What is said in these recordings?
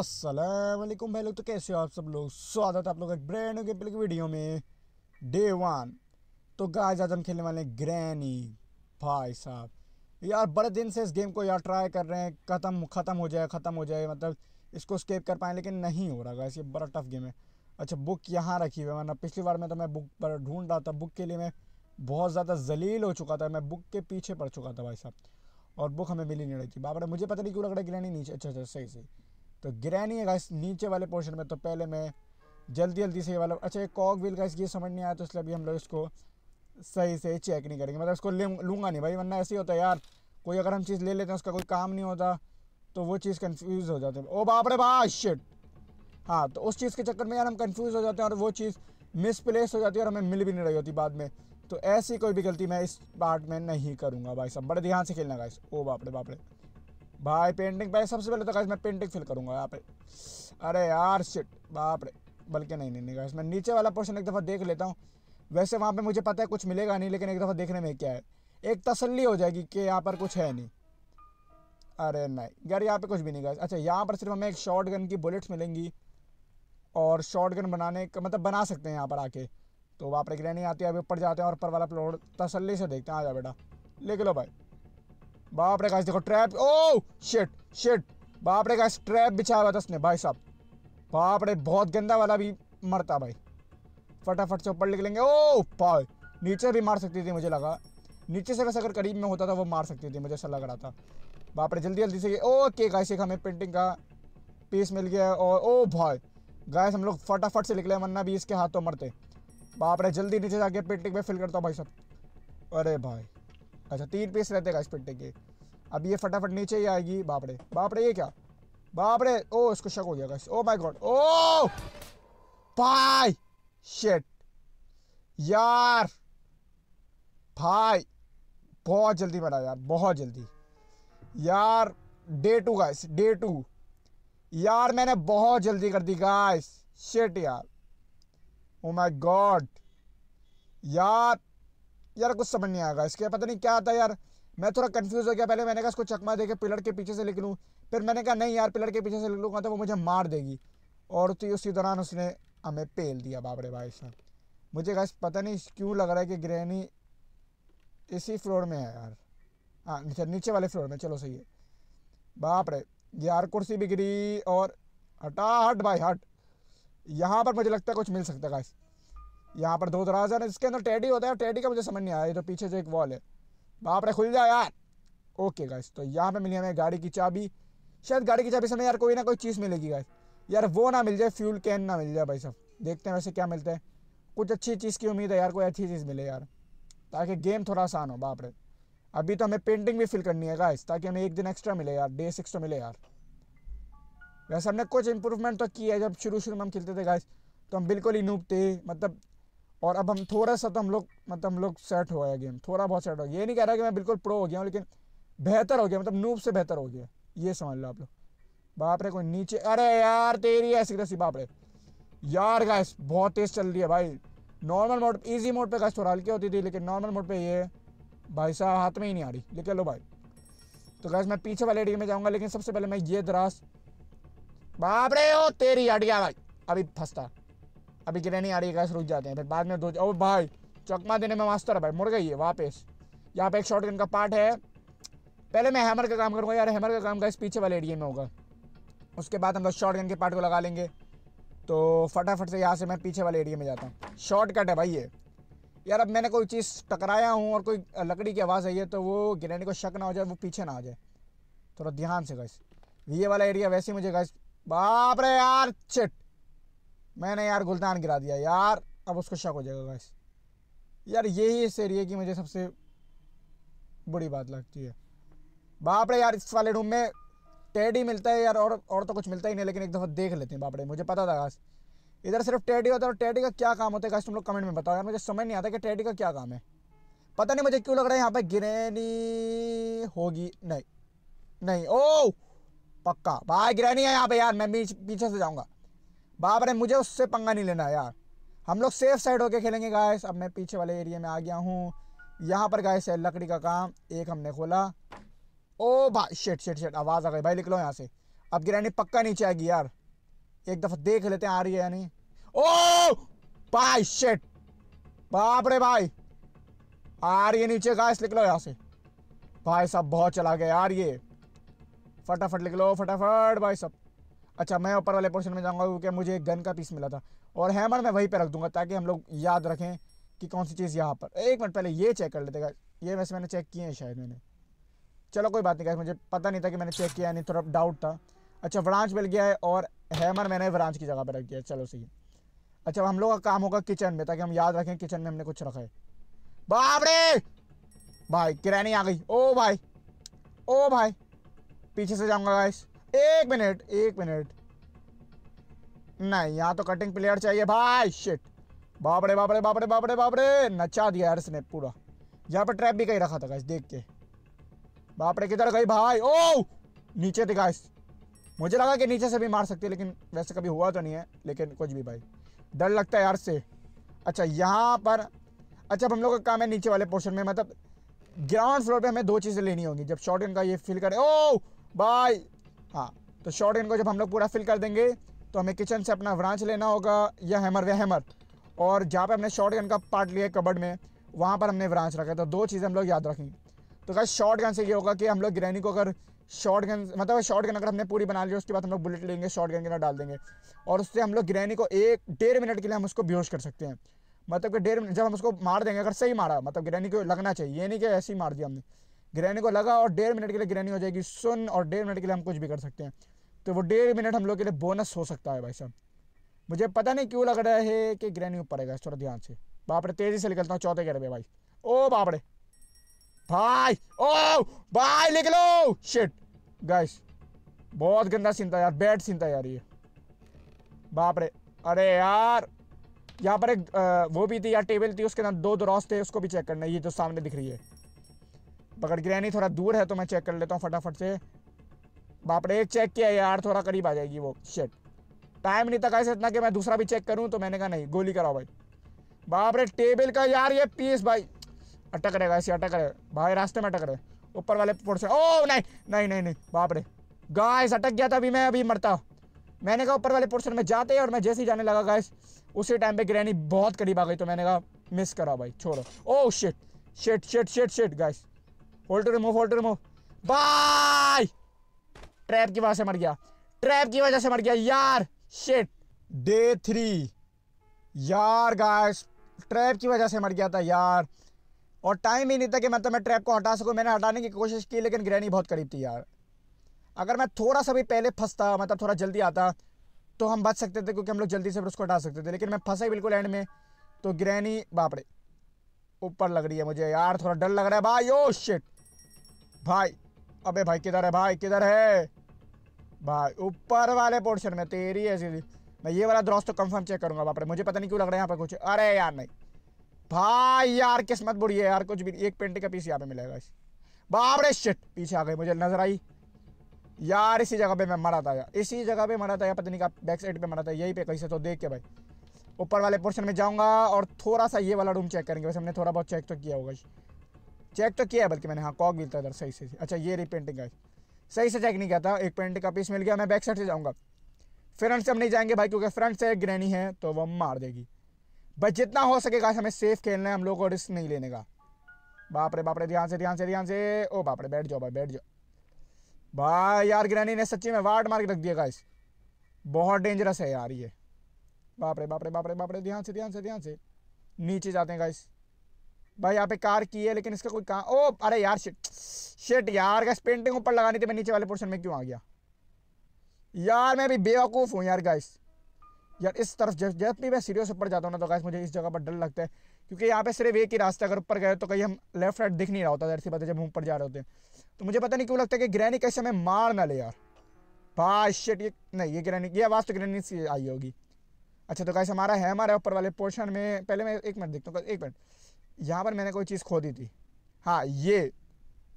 असलम भाई लोग तो कैसे हो आप सब लोग स्वागत है आप लोग एक ब्रांड के पिल वीडियो में डे वन तो गाय आज हम खेलने वाले हैं ग्रैनी भाई साहब यार बड़े दिन से इस गेम को यार ट्राई कर रहे हैं ख़त्म ख़त्म हो जाए ख़त्म हो जाए मतलब इसको स्केप कर पाए लेकिन नहीं हो रहा गाइस ये बड़ा टफ गेम है अच्छा बुक यहाँ रखी हुई है वरना पिछली बार में तो मैं बुक पर ढूंढ रहा था बुक के लिए मैं बहुत ज़्यादा जलील हो चुका था मैं बुक के पीछे पड़ चुका था भाई साहब और बुक हमें मिली नहीं रही थी बाबा मुझे पता नहीं क्यों लग रहा है ग्रैनी नीचे अच्छा अच्छा सही सही तो नहीं है गाइस नीचे वाले पोर्शन में तो पहले मैं जल्दी जल्दी से ये वाला अच्छा एक कॉक व्हील गाइस ये समझ नहीं आया तो इसलिए अभी हम लोग इसको सही से चेक नहीं करेंगे मतलब इसको लूँगा नहीं भाई वरना ऐसे ही होता है यार कोई अगर हम चीज़ ले लेते हैं उसका कोई काम नहीं होता तो वो चीज़ कन्फ्यूज़ हो जाती है ओ बाप रे बा शिट हाँ तो उस चीज़ के चक्कर में यार हम कन्फ्यूज़ हो जाते हैं और वो चीज़ मिसप्लेस हो जाती है और हमें मिल भी नहीं रही होती बाद में तो ऐसी कोई भी गलती मैं इस पार्ट में नहीं करूँगा भाई साहब बड़े ध्यान से खेलना गाइस ओ बापड़े बापड़े भाई पेंटिंग पहले सबसे पहले तो कहा मैं पेंटिंग फिल करूँगा यहाँ पे अरे यार शिट बाप रे बल्कि नहीं नहीं नहीं मैं नीचे वाला पोर्शन एक दफ़ा देख लेता हूँ वैसे वहाँ पे मुझे पता है कुछ मिलेगा नहीं लेकिन एक दफ़ा देखने में क्या है एक तसल्ली हो जाएगी कि यहाँ पर कुछ है नहीं अरे नहीं यार यहाँ पे कुछ भी नहीं गया अच्छा यहाँ पर सिर्फ हमें एक शॉर्ट गन की बुलेट्स मिलेंगी और शॉर्ट गन बनाने का मतलब बना सकते हैं यहाँ पर आके तो वहाँ पर एक आती है अभी ऊपर जाते हैं और ऊपर वाला प्लॉट तसल्ली से देखते हैं आ जाओ बेटा ले लो भाई बाप रे गाइस देखो ट्रैप ओ शिट शिट बाप रे गाइस ट्रैप बिछाया हुआ था उसने भाई साहब बाप रे बहुत गंदा वाला भी मरता भाई फटाफट से ऊपर लिख लेंगे ओ oh, पाए नीचे भी मार सकती थी मुझे लगा नीचे से वैसे अगर करीब में होता था वो मार सकती थी मुझे ऐसा लग रहा था बाप रे जल्दी जल्दी से ओके गाइस एक हमें पेंटिंग का पीस मिल गया और ओ oh, भाई गाइस हम लोग फटाफट से निकले वरना भी इसके हाथों मरते बाप रे जल्दी नीचे जाके पेंटिंग में फिल करता हूँ भाई साहब अरे भाई अच्छा तीन पीस रहते हैं इस पिट्टे के अब ये फटाफट नीचे ही आएगी बापड़े बापड़े ये क्या बापड़े ओ इसको शक हो गया guys oh my god oh भाई शिट यार भाई बहुत जल्दी मरा यार बहुत जल्दी यार day two guys day two यार मैंने बहुत जल्दी कर दी गाइस शिट यार ओ माय गॉड यार यार कुछ समझ नहीं आएगा इसके पता नहीं क्या आता यार मैं थोड़ा कन्फ्यूज़ हो गया पहले मैंने कहा इसको चकमा दे के पिलर के पीछे से लिख लूँ फिर मैंने कहा नहीं यार पिलर के पीछे से लिख लूँगा तो वो मुझे मार देगी और तो उसी दौरान उसने हमें पेल दिया बाबरे भाई साहब मुझे कहा पता नहीं क्यों लग रहा है कि ग्रहणी इसी फ्लोर में है यार हाँ नीचे अच्छा, नीचे वाले फ्लोर में चलो सही है बाप रे यार कुर्सी भी गिरी और हटा हट भाई हट यहाँ पर मुझे लगता है कुछ मिल सकता है गाइस यहाँ पर दो दराजा है इसके अंदर टेडी होता है टेडी का मुझे समझ नहीं आया तो पीछे से एक वॉल है बाप रे खुल जाए यार ओके गाइस तो यहाँ पे मिली हमें गाड़ी की चाबी शायद गाड़ी की चाबी से हमें यार कोई ना कोई चीज़ मिलेगी गाइस यार वो ना मिल जाए फ्यूल कैन ना मिल जाए भाई साहब देखते हैं वैसे क्या मिलता है कुछ अच्छी चीज़ की उम्मीद है यार कोई अच्छी चीज़ मिले यार ताकि गेम थोड़ा आसान हो बाप रे अभी तो हमें पेंटिंग भी फिल करनी है गाइस ताकि हमें एक दिन एक्स्ट्रा मिले यार डे सिक्स तो मिले यार वैसे हमने कुछ इंप्रूवमेंट तो की है जब शुरू शुरू में हम खेलते थे गाइस तो हम बिल्कुल ही नूब थे मतलब और अब हम थोड़ा सा तो हम लोग मतलब हम लोग सेट हो गया गेम थोड़ा बहुत सेट हो गया ये नहीं कह रहा कि मैं बिल्कुल प्रो हो गया हूँ लेकिन बेहतर हो गया मतलब नूब से बेहतर हो गया ये समझ लो आप लोग बाप रे कोई नीचे अरे यार तेरी ऐसी तरह बाप रे यार गैस बहुत तेज़ चल रही है भाई नॉर्मल मोड इजी मोड पे गैस थोड़ा हल्की होती थी लेकिन नॉर्मल मोड पे ये भाई साहब हाथ में ही नहीं आ रही लेकिन लो भाई तो गैस मैं पीछे वाले एरिया में जाऊँगा लेकिन सबसे पहले मैं ये दराज बाप रे ओ तेरी हट गया भाई अभी फंसता अभी गिरा नहीं आ रही गैस रुक जाते हैं फिर बाद में दो ओ भाई चकमा देने में मास्टर है भाई मुड़ गई है वापस यहाँ पे एक शॉर्ट का पार्ट है पहले मैं हैमर का काम करूँगा यार हैमर का काम का इस पीछे वाले एरिए में होगा उसके बाद हम लोग शॉर्ट के पार्ट को लगा लेंगे तो फटाफट से यहाँ से मैं पीछे वाले एरिया में जाता हूँ शॉर्टकट है भाई ये यार अब मैंने कोई चीज़ टकराया हूँ और कोई लकड़ी की आवाज़ आई है तो वो गिरने को शक ना हो जाए वो पीछे ना आ जाए थोड़ा ध्यान से गैस ये वाला एरिया वैसे मुझे गैस बाप रे यार चिट मैंने यार गुलदान गिरा दिया यार अब उसको शक हो जाएगा गाइस यार यही इस एरिए की मुझे सबसे बुरी बात लगती है बापड़े यार इस वाले रूम में टेडी मिलता है यार और और तो कुछ मिलता ही नहीं लेकिन एक दफ़ा देख लेते हैं बापड़े मुझे पता था गाइस इधर सिर्फ टेडी होता है और टेडी का क्या काम होता है गाइस तुम लोग कमेंट में बताओ यार मुझे समझ नहीं आता कि टेडी का क्या काम है पता नहीं मुझे क्यों लग रहा है यहाँ पर गिरैनी होगी नहीं नहीं ओ पक्का भाई गिरैनी है यहाँ पे यार मैं पीछे से जाऊँगा बाप रे मुझे उससे पंगा नहीं लेना यार हम लोग सेफ साइड होके खेलेंगे गायस अब मैं पीछे वाले एरिया में आ गया हूँ यहाँ पर गायस है लकड़ी का काम एक हमने खोला ओ भाई शेट शेट शेट आवाज़ आ गई भाई निकलो यहाँ से अब गिरानी पक्का नीचे आएगी यार एक दफ़ा देख लेते हैं आ रही है यानी ओ भाई शेट बाप रे भाई आ रही है नीचे गायस निकलो यहाँ से भाई साहब बहुत चला गया यार ये फटाफट लिख लो फटाफट भाई साहब अच्छा मैं ऊपर वाले पोर्शन में जाऊँगा क्योंकि मुझे एक गन का पीस मिला था और हैमर मैं वहीं पर रख दूँगा ताकि हम लोग याद रखें कि कौन सी चीज़ यहाँ पर एक मिनट पहले ये चेक कर लेते हैं ये वैसे मैंने चेक किए हैं शायद मैंने चलो कोई बात नहीं मुझे पता नहीं था कि मैंने चेक किया नहीं थोड़ा डाउट था अच्छा ब्रांच मिल गया है और हैमर मैंने ब्रांच की जगह पर रख दिया चलो सही अच्छा हम लोग का काम होगा किचन में ताकि हम याद रखें किचन में हमने कुछ रखा है बाप भाई किरानी आ गई ओ भाई ओ भाई पीछे से जाऊंगा गाइस एक मिनट एक मिनट नहीं यहाँ तो कटिंग प्लेयर चाहिए भाई शिट बापरे बापरे बापरे बापरे बापरे नचा दिया यार इसने पूरा यहाँ पर ट्रैप भी कहीं रखा था गाइस देख के बापरे किधर गई भाई ओ नीचे थे गाइस मुझे लगा कि नीचे से भी मार सकती है लेकिन वैसे कभी हुआ तो नहीं है लेकिन कुछ भी भाई डर लगता है यार से अच्छा यहाँ पर अच्छा हम लोग का काम है नीचे वाले पोर्शन में मतलब ग्राउंड फ्लोर पे हमें दो चीज़ें लेनी होंगी जब शॉर्ट का ये फील करे ओ भाई हाँ तो शॉर्ट इनको जब हम लोग पूरा फिल कर देंगे तो हमें किचन से अपना ब्रांच लेना होगा या हैमर या हैमर और जहाँ पर हमने शॉर्ट गन का पार्ट लिया कबड में वहाँ पर हमने ब्रांच रखा तो दो चीज़ें हम लोग याद रखेंगे तो क्या शॉर्ट गन से ये होगा कि हम लोग ग्रैनी को अगर शॉर्ट गन मतलब शॉर्ट गन अगर हमने पूरी बना ली उसके बाद हम लोग बुलेट लेंगे शॉर्ट गन के अंदर डाल देंगे और उससे हम लोग ग्रैनी को एक डेढ़ मिनट के लिए हम उसको बेहोश कर सकते हैं मतलब कि डेढ़ मिनट जब हम उसको मार देंगे अगर सही मारा मतलब ग्रैनी को लगना चाहिए ये नहीं कि ऐसे ही मार दिया हमने ग्रैनी को लगा और डेढ़ मिनट के लिए ग्रैनी हो जाएगी सुन और डेढ़ मिनट के लिए हम कुछ भी कर सकते हैं तो वो डेढ़ मिनट हम लोग के लिए बोनस हो सकता है भाई साहब मुझे पता नहीं क्यों लग रहा है कि ग्रैनी ऊपर आएगा थोड़ा ध्यान से बापरे तेज़ी से निकलता हूँ चौथे गेयर में भाई ओ बापरे भाई ओ भाई निकलो शिट गाइस बहुत गंदा सीन था यार बैड सीन था यार ये बापरे अरे यार यहाँ पर एक वो भी थी यार टेबल थी उसके अंदर दो दराज थे उसको भी चेक करना ये जो सामने दिख रही है पकड़ गिरा नहीं थोड़ा दूर है तो मैं चेक कर लेता हूँ फटाफट से बाप रे एक चेक किया यार थोड़ा करीब आ जाएगी वो शेट टाइम नहीं था कैसे इतना कि मैं दूसरा भी चेक करूँ तो मैंने कहा नहीं गोली कराओ भाई बाप रे टेबल का यार ये पीस भाई अटक रहेगा ऐसे अटक रहे भाई रास्ते में अटक रहे ऊपर वाले पोर्ट ओह ओ नहीं नहीं नहीं नहीं बाप रे गाइस अटक गया था अभी मैं अभी मरता मैंने कहा ऊपर वाले पोर्शन में जाते हैं और मैं जैसे ही जाने लगा गाइस उसी टाइम पे ग्रैनी बहुत करीब आ गई तो मैंने कहा मिस करा भाई छोड़ो oh shit shit shit shit shit guys फोल्टर remove hold remove by trap की वजह से मर गया ट्रैप की वजह से मर गया यार शिट डे थ्री यार गाइस ट्रैप की वजह से मर गया था यार और टाइम ही नहीं था कि मतलब मैं ट्रैप को हटा सकूं मैंने हटाने की कोशिश की लेकिन ग्रैनी बहुत करीब थी यार अगर मैं थोड़ा सा भी पहले फंसता मतलब थोड़ा जल्दी आता तो हम बच सकते थे क्योंकि हम लोग जल्दी से फिर उसको हटा सकते थे लेकिन मैं फंसा ही बिल्कुल एंड में तो ग्रैनी बापड़े ऊपर लग रही है मुझे यार थोड़ा डर लग रहा है भाई ओ शिट भाई अबे भाई किधर है भाई किधर है भाई ऊपर वाले पोर्शन में तेरी है सीधी मैं ये वाला द्रोस तो कंफर्म चेक करूंगा रे मुझे पता नहीं क्यों लग रहा है यहाँ पर कुछ अरे यार नहीं भाई यार किस्मत बुरी है यार कुछ भी एक पेंट का पीस यहाँ पे मिलेगा इस बाबरे शिट पीछे आ गई मुझे नजर आई यार इसी जगह पे मैं मरा था यार इसी जगह पे मरा था यार पता नहीं कहा बैक साइड पे मरा था यहीं पे कहीं से तो देख के भाई ऊपर वाले पोर्शन में जाऊंगा और थोड़ा सा ये वाला रूम चेक करेंगे वैसे हमने थोड़ा बहुत चेक तो किया होगा चेक तो किया है बल्कि मैंने हाँ कॉक मिलता था इधर सही से अच्छा ये रही पेंटिंग का सही से चेक नहीं किया था एक पेंटिंग का पीस मिल गया मैं बैक साइड से जाऊँगा फ्रंट से हम नहीं जाएंगे भाई क्योंकि फ्रंट से एक ग्रैनी है तो वह मार देगी बस जितना हो सकेगा हमें सेफ खेलना है हम लोग को रिस्क नहीं लेने का बाप रे बाप रे ध्यान से ध्यान से ध्यान से ओ बाप रे बैठ जाओ भाई बैठ जाओ भाई यार ग्रैनी ने सच्ची में वार्ड मार के रख दिया गाइस बहुत डेंजरस है यार ये बाप रे बाप रे बाप रे बाप रे ध्यान से ध्यान से ध्यान से नीचे जाते हैं गाइस भाई यहाँ पे कार की है लेकिन इसका कोई कहाँ ओ अरे यार शिट शिट यार गैस पेंटिंग ऊपर लगानी थी मैं नीचे वाले पोर्शन में क्यों आ गया यार मैं भी बेवकूफ़ हूँ यार गैस यार इस तरफ जब जब भी मैं सीरियस ऊपर जाता हूँ ना तो गैस मुझे इस जगह पर डर लगता है क्योंकि यहाँ पे सिर्फ एक ही रास्ता अगर ऊपर गए तो कहीं हम लेफ्ट राइट दिख नहीं रहा होता जैसे सी पता जब हम ऊपर जा रहे होते हैं तो मुझे पता नहीं क्यों लगता है कि ग्रैनी कैसे हमें मार ना ले यार भाई शिट ये नहीं ये ग्रैनी ये आवाज़ तो ग्रैनी से आई होगी अच्छा तो कैसे हमारा है हमारे ऊपर वाले पोर्शन में पहले मैं एक मिनट देखता हूँ एक मिनट यहाँ पर मैंने कोई चीज़ खो दी थी हाँ ये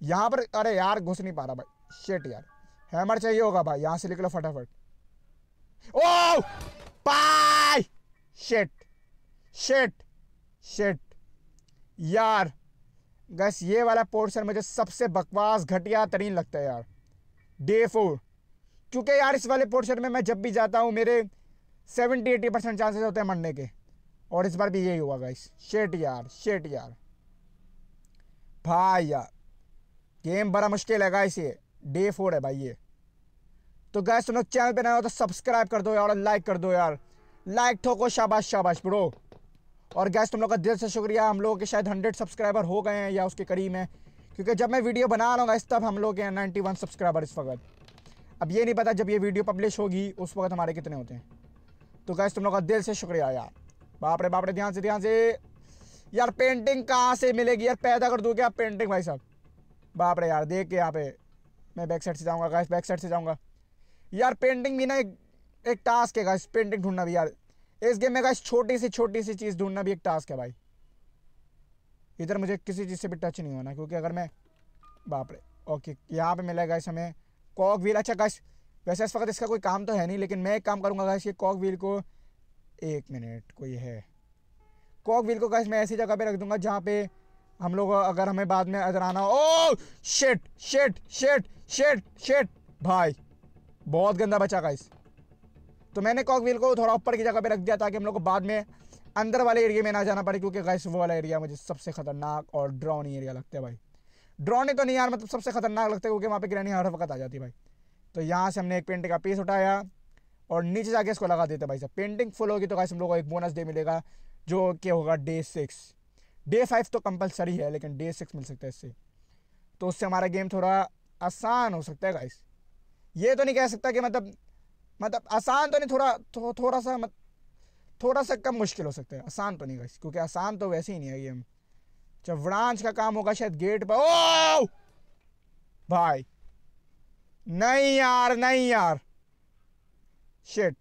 यहाँ पर अरे यार घुस नहीं पा रहा भाई शेट यार हैमर चाहिए होगा भाई यहाँ से निकलो फटाफट ओ पाय शेट शेट शेट यार गैस ये वाला पोर्शन मुझे सबसे बकवास घटिया तरीन लगता है यार डे फोर क्योंकि यार इस वाले पोर्शन में मैं जब भी जाता हूँ मेरे सेवेंटी एटी परसेंट चांसेस होते हैं मरने के और इस बार भी यही हुआ गाइस शेट यार शेट यार भाई यार गेम बड़ा मुश्किल है गाइस ये डे फोर है भाई ये तो गैस तुम लोग चैनल पे नया हो तो सब्सक्राइब कर दो यार और लाइक कर दो यार लाइक ठोको शाबाश शाबाश ब्रो और गैस तुम लोग का दिल से शुक्रिया हम लोगों के शायद हंड्रेड सब्सक्राइबर हो गए हैं या उसके करीब हैं क्योंकि जब मैं वीडियो बना रहा हूँ इस तब हम लोग हैं नाइन्टी वन सब्सक्राइबर इस वक्त अब ये नहीं पता जब ये वीडियो पब्लिश होगी उस वक्त हमारे कितने होते हैं तो गैस तुम लोग का दिल से शुक्रिया यार बापरे बापरे ध्यान से ध्यान से यार पेंटिंग कहाँ से मिलेगी यार पैदा कर दो क्या पेंटिंग भाई साहब बापरे यार देख के यहाँ पे मैं बैक साइड से जाऊँगा गाइस बैक साइड से जाऊँगा यार पेंटिंग भी ना एक एक टास्क है गाइस पेंटिंग ढूंढना भी यार इस गेम में गाइस छोटी सी छोटी सी चीज़ ढूंढना भी एक टास्क है भाई इधर मुझे किसी चीज़ से भी टच नहीं होना क्योंकि अगर मैं बाप रे ओके यहाँ पे मिला गाइस हमें कॉक व्हील अच्छा गाइस वैसे इस वक्त इसका कोई काम तो है नहीं लेकिन मैं एक काम करूँगा गाइस ये कॉक व्हील को एक मिनट कोई है कॉक व्हील को कैसे मैं ऐसी जगह पे रख दूंगा जहाँ पे हम लोग अगर हमें बाद में अदर आना ओ शेट शेट शेट शेट शेट भाई बहुत गंदा बचा गाइस तो मैंने कॉक व्हील को थोड़ा ऊपर की जगह पे रख दिया ताकि हम लोग को बाद में अंदर वाले एरिया में ना जाना पड़े क्योंकि गाइस वो वाला एरिया मुझे सबसे खतरनाक और ड्रॉनी एरिया लगता है भाई ड्रॉनी तो नहीं यार मतलब सबसे खतरनाक लगता है क्योंकि वहाँ पे ग्रैनी हर वक्त आ जाती है भाई तो यहाँ से हमने एक पेंट का पीस उठाया और नीचे जाके इसको लगा देते हैं भाई साहब पेंटिंग फुल होगी तो गाइस हम लोग को एक बोनस डे मिलेगा जो कि होगा डे सिक्स डे फाइव तो कंपलसरी है लेकिन डे सिक्स मिल सकता है इससे तो उससे हमारा गेम थोड़ा आसान हो सकता है गाइस ये तो नहीं कह सकता कि मतलब मतलब आसान तो नहीं थोड़ा थो, थोड़ा सा मत थोड़ा सा कम मुश्किल हो सकता है आसान तो नहीं गाइस क्योंकि आसान तो वैसे ही नहीं है गेम जब ब्रांच का काम होगा शायद गेट पर ओ भाई नहीं यार नहीं यार shit